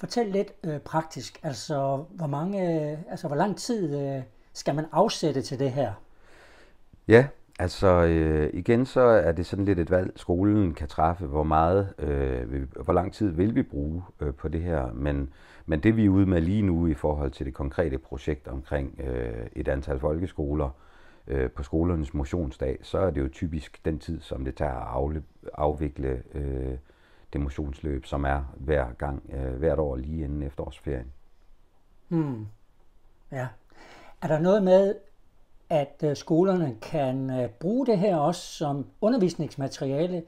Fortæl lidt øh, praktisk, altså hvor, mange, øh, altså hvor lang tid øh, skal man afsætte til det her? Ja, altså øh, igen så er det sådan lidt et valg, skolen kan træffe, hvor meget, øh, hvor lang tid vil vi bruge øh, på det her, men, men det vi er ude med lige nu i forhold til det konkrete projekt omkring øh, et antal folkeskoler, øh, på skolernes motionsdag, så er det jo typisk den tid, som det tager at afle, afvikle øh, det motionsløb, som er hver gang, øh, hvert år lige inden efterårsferien. Hmm. Ja. Er der noget med, at øh, skolerne kan øh, bruge det her også som undervisningsmateriale,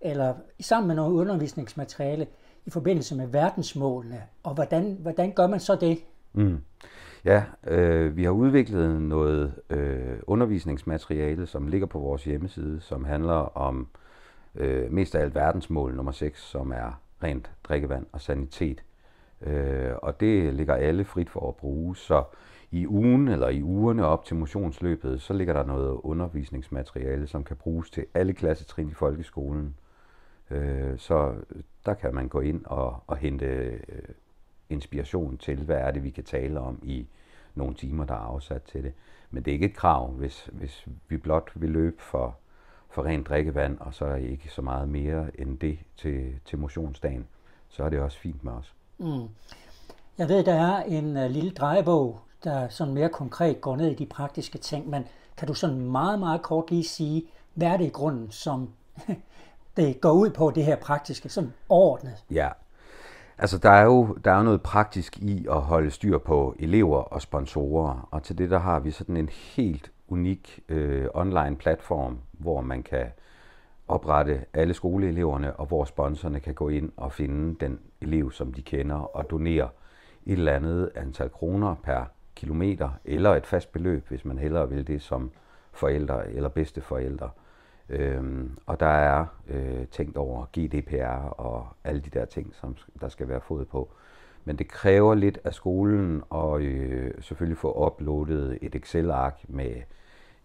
eller sammen med noget undervisningsmateriale i forbindelse med verdensmålene? Og hvordan, hvordan gør man så det? Mm. Ja, øh, vi har udviklet noget øh, undervisningsmateriale, som ligger på vores hjemmeside, som handler om øh, øh, mest af alt verdensmål nummer 6, som er rent drikkevand og sanitet. Øh, og det ligger alle frit for at bruge, så i ugen eller i ugerne op til motionsløbet, så ligger der noget undervisningsmateriale, som kan bruges til alle klassetrin i folkeskolen. Øh, så der kan man gå ind og, og hente øh, inspiration til, hvad er det, vi kan tale om i nogle timer, der er afsat til det. Men det er ikke et krav, hvis, hvis vi blot vil løbe for for rent drikkevand, og så er ikke så meget mere end det til, til motionsdagen, så er det også fint med os. Mm. Jeg ved, der er en uh, lille drejebog, der sådan mere konkret går ned i de praktiske ting, men kan du sådan meget, meget kort lige sige, hvad er det i grunden, som det går ud på, det her praktiske, sådan overordnet? Ja, altså der er jo der er noget praktisk i at holde styr på elever og sponsorer, og til det der har vi sådan en helt unik øh, online platform, hvor man kan oprette alle skoleeleverne, og hvor sponsorerne kan gå ind og finde den elev, som de kender, og donere et eller andet antal kroner per kilometer, eller et fast beløb, hvis man hellere vil det som forældre eller forældre. Øhm, og der er øh, tænkt over GDPR og alle de der ting, som der skal være fod på. Men det kræver lidt af skolen at øh, selvfølgelig få uploadet et Excel-ark med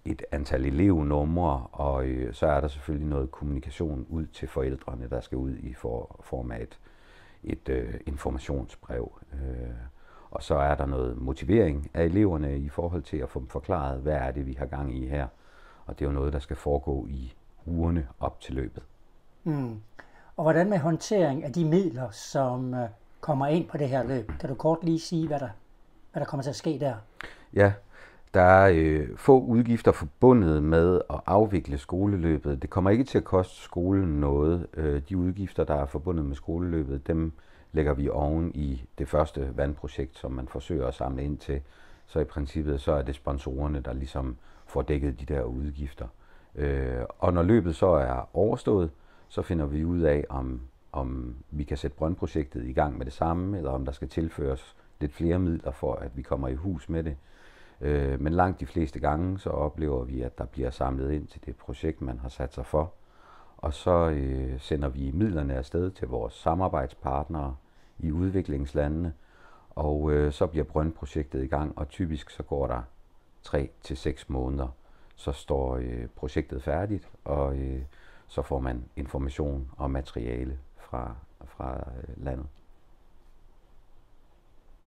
et antal elevnumre, og øh, så er der selvfølgelig noget kommunikation ud til forældrene, der skal ud i for, form af et, et øh, informationsbrev. Øh, og så er der noget motivering af eleverne i forhold til at få dem forklaret, hvad er det, vi har gang i her. Og det er jo noget, der skal foregå i ugerne op til løbet. Mm. Og hvordan med håndtering af de midler, som øh, kommer ind på det her løb? Kan du kort lige sige, hvad der, hvad der kommer til at ske der? Ja, der er øh, få udgifter forbundet med at afvikle skoleløbet. Det kommer ikke til at koste skolen noget. Øh, de udgifter, der er forbundet med skoleløbet, dem lægger vi oven i det første vandprojekt, som man forsøger at samle ind til. Så i princippet så er det sponsorerne, der ligesom får dækket de der udgifter. Øh, og når løbet så er overstået, så finder vi ud af, om, om vi kan sætte brøndprojektet i gang med det samme, eller om der skal tilføres lidt flere midler for, at vi kommer i hus med det. Øh, men langt de fleste gange, så oplever vi, at der bliver samlet ind til det projekt, man har sat sig for. Og så øh, sender vi midlerne afsted til vores samarbejdspartnere i udviklingslandene, og øh, så bliver Brøndprojektet i gang, og typisk så går der 3 til seks måneder, så står øh, projektet færdigt, og øh, så får man information og materiale fra, fra øh, landet.